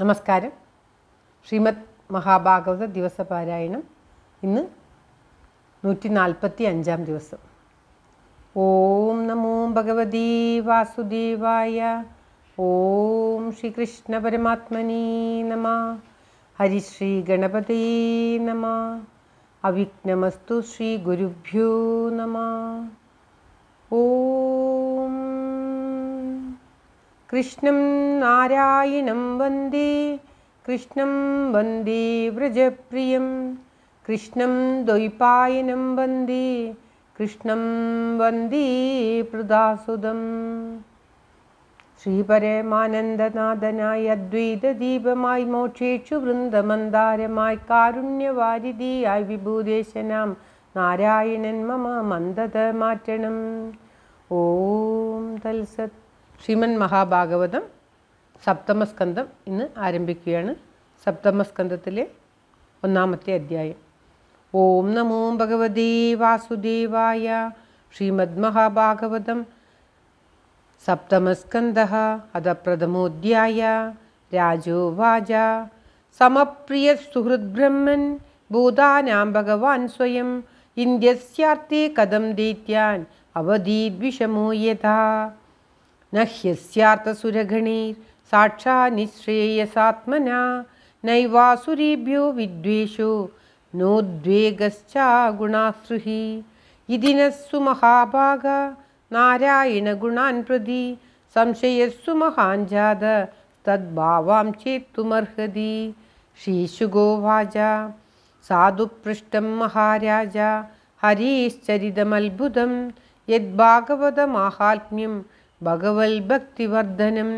നമസ്കാരം ശ്രീമദ് മഹാഭാഗവത ദിവസപാരായണം ഇന്ന് നൂറ്റി നാൽപ്പത്തി അഞ്ചാം ദിവസം ഓം നമോ ഭഗവതി വാസുദേവായ ഓം ശ്രീകൃഷ്ണ പരമാത്മനി നമ ഹരിശ്രീ ഗണപതി നമ അവിഘ്നമസ്തു ശ്രീ ഗുരുഭ്യോ നമ ഓ കൃഷ്ണം നാരായണം വന്ദേ കൃഷ്ണം വന്ദേ വ്രജപ്രിയം കൃഷ്ണം ദ്വൈപായനം വന്ദേ കൃഷ്ണം വന്ദേ പ്രദാസുദം ശ്രീപരമാനന്ദനാഥനായി അദ്വൈതദീപമായി മോക്ഷേക്ഷു വൃന്ദമന്ദാരമായി കാരുണ്യവാരിധിയായി വിഭൂതേശനാം നാരായണൻ മമ മന്ദത മാറ്റണം ഓം തൽസത് ശ്രീമൻ മഹാഭാഗവതം സപ്തമസ്കന്ധം ഇന്ന് ആരംഭിക്കുകയാണ് സപ്തമസ്കന്ധത്തിലെ ഒന്നാമത്തെ അധ്യായം ഓം നമോ ഭഗവതീ വാസുദേവായ ശ്രീമദ് മഹാഭാഗവതം സപ്തമസ്കന്ധ അത പ്രഥമോധ്യായ വാജ സമപ്രിയ സുഹൃദ്ബ്രഹ്മൻ ഭൂതാനാം ഭഗവാൻ സ്വയം ഇന്ത്യസ്യാർത്ഥേ കഥം ദീത്യാൻ അവധീദ്വിഷമോ യഥാ न ह्यस्यार्थसुरगणैः साक्षा निःश्रेयसात्मना नैवासुरेभ्यो विद्वेषो नोद्वेगश्चागुणासृहि इति नः सुमहाभाग नारायणगुणान् प्रति संशयस्सु महाञ्जात तद्भावां चेत्तुमर्हति श्रीशुगोवाच साधुपृष्टं महाराज हरेश्चरितमल्बुदं यद्भागवतमाहात्म्यं भगवल्भक्तिवर्धनं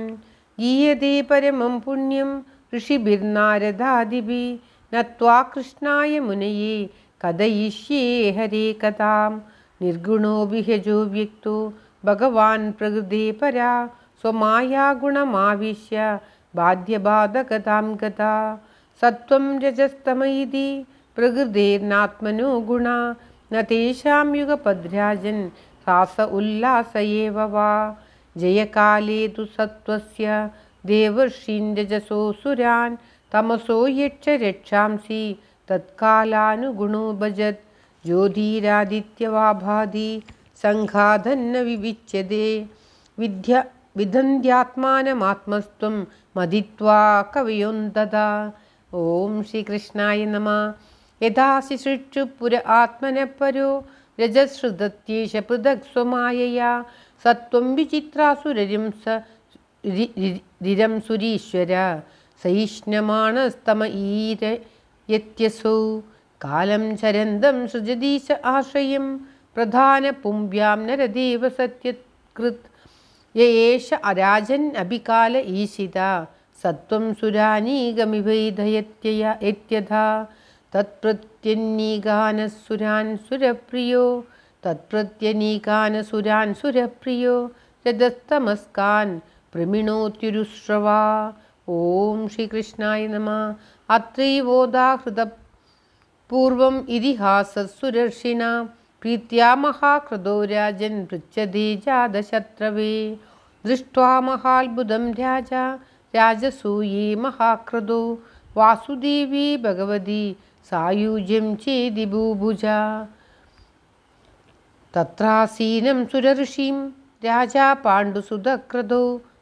गीयते परमं पुण्यं ऋषिभिर्नारदादिभिः नत्वा कृष्णाय मुनये कथयिष्ये हरे कथां निर्गुणोऽभिहजो व्यक्तो भगवान् प्रकृते परा स्वमायागुणमाविश्य बाध्यबाधकतां गता सत्त्वं रजस्तम प्रकृतेर्नात्मनो गुणा न तेषां युगपद्राजन् सास उल्लास एव वा जयकाले तु सत्त्वस्य देवर्षीन् सुरान् तमसो यच्छांसि तत्कालानुगुणो भजद् ज्योतिरादित्यवाभाधि सङ्घाधन्न विविच्यते विध्य विधन्ध्यात्मानमात्मस्त्वं मदित्वा कवियन्तदा श्रीकृष्णाय नमः यथासिश्रिक्षु पुर आत्मनः परो रजश्रुतत्येष पृथक् स्वमायया സത്വം വിചിത്രാസുരരും സ രിരം സുരീശ്വര സൈഷ്ണമാണസ്തമ ഈര യത്യസൗ കാലം ചരന്തം സൃജതീശ ആശ്രയം പ്രധാന പുംഭ്യാം നരദേവ സത്യകൃത് യേഷ അരാജൻ അഭികാല ഈശിത സത്വം സുരാനീകമിവൈധയത്യഥ തത്പ്രത്യന്നീകാനസുരാൻ സുരപ്രിയോ തത്പ്രത്യനീകാനസുരാൻ സുരപ്രിയോ രഥസ്തമസ്കാൻ പ്രമിണോത്യുരുശ്രവാ ഓം ശ്രീകൃഷ്ണായ നമ അത്രൈവോദാഹൃത പൂർവം ഇതിഹാസസുരർഷിണ പ്രീത്യാ മഹാകൃതോ രാജൻ പൃച്ഛതി ജാതശത്രവേ ദൃഷ്ട്വാ മഹാത്ഭുതം രാജ രാജസൂയേ മഹാകൃതോ വാസുദേവി ഭഗവതി സായുജ്യം ചേതി ഭൂഭുജ तत्रासीनं सुरऋषिं राजा पाण्डुसुधक्रदौ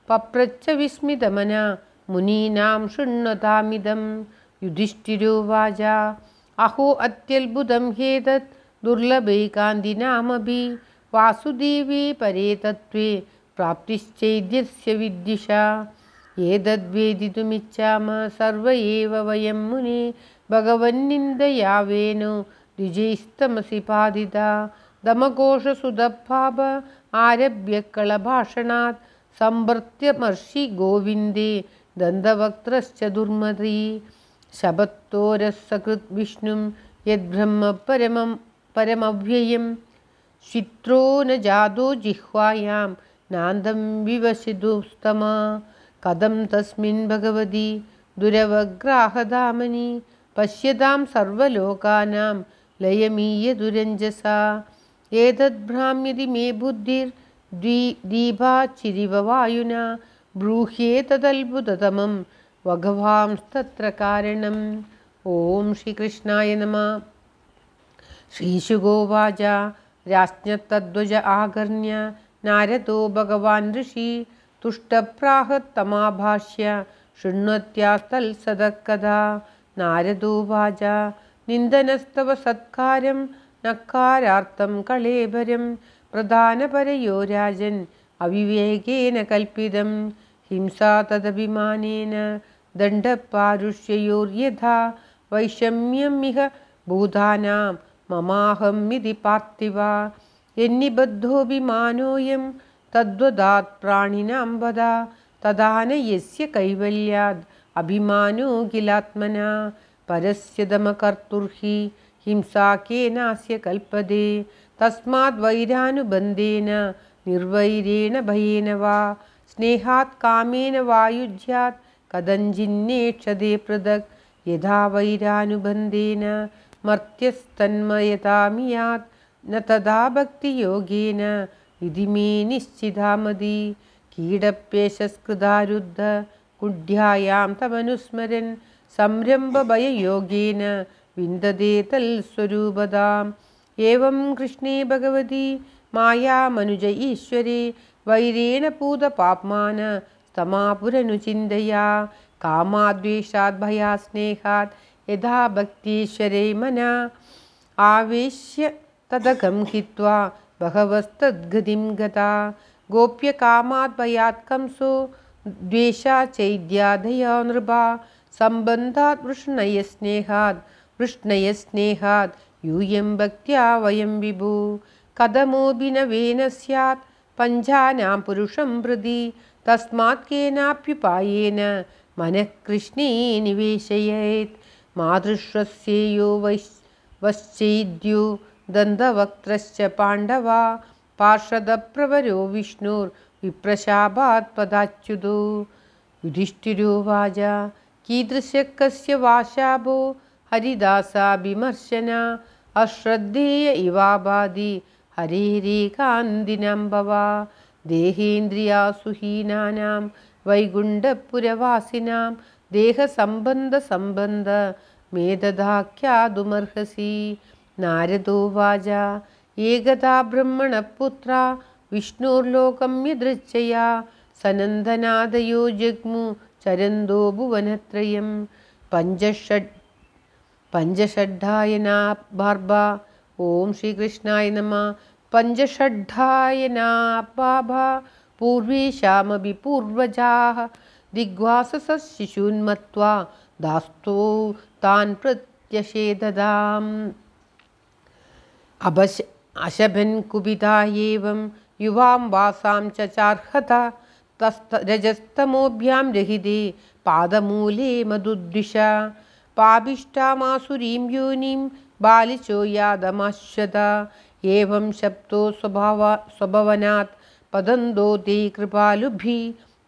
पप्रच्च विस्मितमना मुनीनां शृण्वतामिदं युधिष्ठिरो वाजा अहो अत्यल्बुदं ह्येतत् दुर्लभे कान्दिनामपि वासुदेवी परे तत्त्वे प्राप्तिश्चैद्यस्य विद्युषा एतद्वेदितुमिच्छाम सर्व एव वयं मुनि भगवन्निन्दयावेन द्विजैस्तमसि पादिता दमघोषसुदभाव आरभ्यक्कलभाषणात् संवृत्यमर्षि गोविंदे दन्तवक्त्रश्च दुर्मती विष्णु यद्रह्म विष्णुं यद्ब्रह्म चित्रो न जातो जिह्वायां नान्दं विवशितुस्तमा कथं तस्मिन् भगवती दुरवग्राहधामनि पश्यतां सर्वलोकानां लयमीयदुरञ्जसा एतद्भ्राम्यदि मे बुद्धिर्द्वि दीभा चिरिव वायुना ब्रूह्येतदल्बुदतमं वघवांस्तत्र कारणं ॐ श्रीकृष्णाय नमः श्रीशुगोवाच राज्ञत्तद्वज आगर्ण्य नारदो भगवान् ऋषि तुष्टप्राहत्तमाभाष्य शृण्वत्यास्तल् सदकदा नारदो वाच निन्दनस्तव सत्कार्यं നക്കാരാർത്ഥം കളേപരം പ്രധാനപരയോ രാജൻ അവിവേകേന കൽപ്പിതം ഹിംസാ തദഭിമാനേന ദണ്ഡപാരുഷ്യയോർയഥാ വൈഷമ്യം ഇഹ ഭൂതാനാം മമാഹം ഇതി പാർത്ഥിവ എന്നിബദ്ധോഭിമാനോയം തദ്വദാത് പ്രാണിനാം വദ തദാന യസ്യ കൈവല്യാദ് അഭിമാനോ കിലാത്മന പരസ്യതമകർത്തുർഹി हिंसाकेनास्य कल्पते तस्माद् वैरानुबन्धेन निर्वैरेण भयेन वा स्नेहात् कामेन वायुज्यात् कदञ्जिन्नेक्षदे पृथक् यदा वैरानुबन्धेन मर्त्यस्तन्मयतामियात् न तदा भक्तियोगेन इति मे निश्चिदामदि कीडप्येषस्कृदारुद्धकुढ्यायां तमनुस्मरन् संरम्भभययोगेन विन्दते तल्स्वरूपदाम् एवं कृष्णे भगवति मायामनुज ईश्वरे वैरेण पूतपाप्मान स्तमापुरनुचिन्तया कामाद्वेषाद्भयास्नेहात् यदा भक्तीश्वरे मना आवेश्य तदगं हित्वा बहवस्तद्गतिं गता गोप्यकामाद्भयात् कंसो नृभा संबंधा वृष्णय स्नेहा कृष्णय स्नेहात् यूयं भक्त्या वयं विभु कथमोऽपि न वेन स्यात् पञ्चानां पुरुषं हृदि तस्मात् केनाप्युपायेन मनः कृष्णे निवेशयेत् मातृश्वस्येयो वैश् वश्चैद्यो दन्तवक्त्रश्च पाण्डवा पार्षदप्रवरो विष्णुर्विप्रशापात्पदाच्युतो युधिष्ठिरोवाच कीदृशः कस्य वा शापो अश्रद्धिय अश्रद्धेय इवाबाधि हरिरेकान्दिनं भवा देहेन्द्रिया सुहीनानां वैगुण्डपुरवासिनां देहसम्बन्धसम्बन्ध मेधधाख्यातुमर्हसि नारदो वाजा एकदा ब्रह्मणपुत्रा विष्णोर्लोकम्यदृचया सनन्दनादयो जग्मु चरन्दो भुवनत्रयं पञ्चषट् पंचषड्ढाय नाभार्भा ओम श्री कृष्णाय नमः पंचषड्ढाय नाभाभा पूर्वी श्यामभि पूर्वजाः दिग्वाससः शिशून्मत्वा दास्तो तान् प्रत्यषेददाम् अबश अशभन कुबिता एवं युवां वासां च चार्हता तस्त रजस्तमोभ्यां रहिदे पादमूले मदुद्विषा पाभिष्ठामासुरीं योनिं बालिचो यादमाश्यत एवं शब्दो स्वभवनात् पदन्दो ते कृपालुभि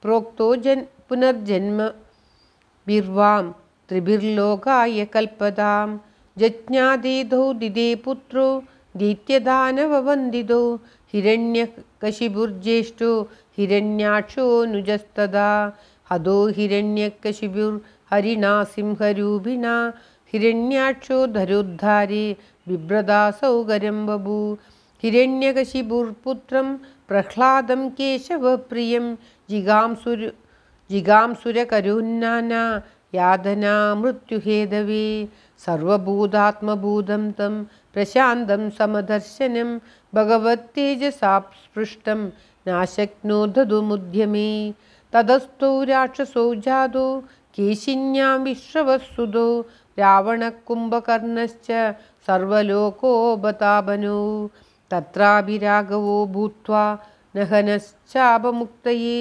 प्रोक्तो बिर्वां त्रिभिर्लोकाय कल्पतां जज्ञादेधौ दिदे पुत्रो दैत्यदानववन्दितो हिरण्यकशिभुर्ज्येष्ठो हिरण्याक्षोऽनुजस्तदा हदो हिरण्यकशिभि हरिणा सिंहरूपिणा हिरण्याक्षोधरोद्धारे बिभ्रदा सौगरं बभू हिरण्यकशिपुर्पुत्रं प्रह्लादं केशवप्रियं जिगांसुर जिगांसुरकरुन्नाना यादना मृत्युहेदवे सर्वभूतात्मभूतं तं प्रशान्तं समदर्शनं भगवत्तेजसा स्पृष्टं नाशक्नो ददुमुद्यमे राक्षसौ जादो केशिन्यां विश्रवस्सुदो रावणकुम्भकर्णश्च सर्वलोकोऽबताबनो तत्राभिराघवो भूत्वा नहनश्चापमुक्तये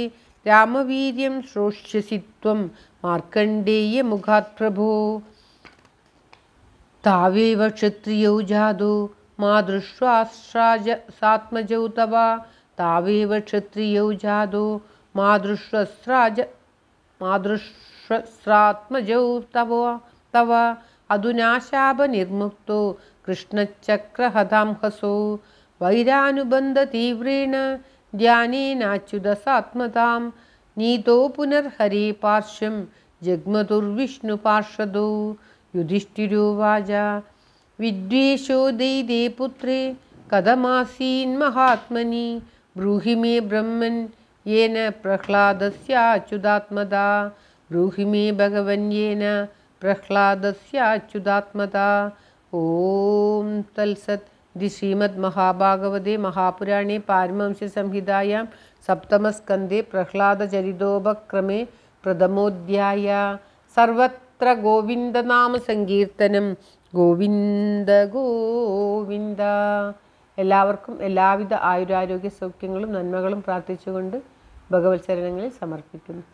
रामवीर्यं श्रोष्यसि त्वं मार्कण्डेयमुखात् प्रभो तावेव क्षत्रियौ जादो मा दृष्ट्वाश्राज सात्मजौ तव तावेव क्षत्रियौ जादो मा दृष्ट्वस्राज मा दृष्ट् स्रात्मजौ तव तव अधुनाशापनिर्मुक्तो कृष्णचक्रहदां हसो वैरानुबन्धतीव्रेण ध्यानेनाच्युदसात्मदां नीतो पुनर्हरे पार्श्वं जग्मतुर्विष्णुपार्षदो युधिष्ठिरोवाच विद्वेषो दैदे पुत्रे कथमासीन्महात्मनि ब्रूहि मे ब्रह्मन् येन प्रह्लादस्याच्युदात्मदा മേ ഭഗവന്യേന പ്രഹ്ലാദസ്യാച്യുതാത്മതാ ഓം തൽസത് ദി ശ്രീമദ് മഹാഭാഗവതേ മഹാപുരാണേ പാരമംസ്യസംഹിതായാം സപ്തമസ്കന്ധേ പ്രഹ്ലാദചരിതോപക്രമേ പ്രഥമോധ്യായ സർവത്ര ഗോവിന്ദനാമസങ്കീർത്തനം ഗോവിന്ദ ഗോവിന്ദ എല്ലാവർക്കും എല്ലാവിധ ആയുരാരോഗ്യ സൗഖ്യങ്ങളും നന്മകളും പ്രാർത്ഥിച്ചുകൊണ്ട് ഭഗവത്സരണങ്ങളിൽ സമർപ്പിക്കുന്നു